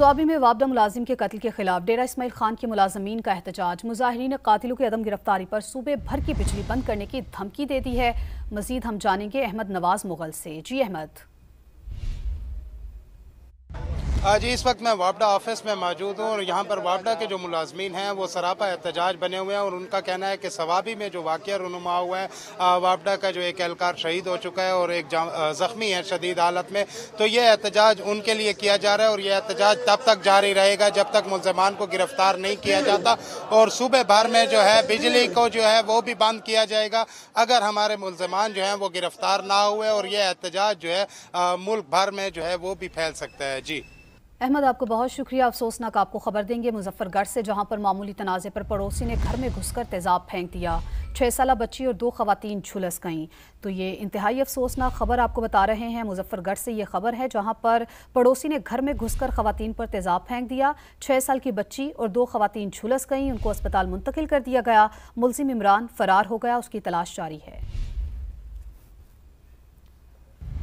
स्वाबी में वाबदा मुलाजिम के कत्ल के खिलाफ डेरा इसमाइल खान के मुलाजमीन का एहतजाज मुजाहरीन कतलों की अदम गिरफ्तारी पर सूबे भर की बिजली बंद करने की धमकी दे दी है मजीद हम जानेंगे अहमद नवाज मुगल से जी अहमद जी इस वक्त मैं वापडा ऑफिस में मौजूद हूँ और यहाँ पर वापडा के जो मुलाजमीन हैं वो सरापा एहतजाज बने हुए हैं और उनका कहना है कि सवाबी में जो वाक़ रनुमा हुआ है वापडा का जो एक एहलकार शहीद हो चुका है और एक ज़ख्मी है शदीद हालत में तो ये एहतजाज उनके लिए किया जा रहा है और ये एहतजाज तब तक जारी रहेगा जब तक मुलजमान को गिरफ़्तार नहीं किया जाता और सूबे भर में जो है बिजली को जो है वो भी बंद किया जाएगा अगर हमारे मुलजमान जो हैं वो गिरफ़्तार ना हुए और ये एहतजाज जो है मुल्क भर में जो है वो भी फैल सकता है जी अहमद आपको बहुत शुक्रिया अफसोसनाक आपको खबर देंगे मुजफ्फरगढ़ से जहां पर मामूली तनाज़े पर पड़ोसी ने घर में घुसकर तेज़ाब फेंक दिया छः साल बच्ची और दो खातन झुलस गईं तो ये इंतहाई अफसोसनाक खबर आपको बता रहे हैं मुजफ्फरगढ़ से ये खबर है जहां पर पड़ोसी ने घर में घुसकर खवतिन पर तेज़ाब फेंक दिया छः साल की बच्ची और दो खातन झुलस गईं उनको अस्पताल मुंतकिल कर दिया गया मुलजिम इमरान फरार हो गया उसकी तलाश जारी है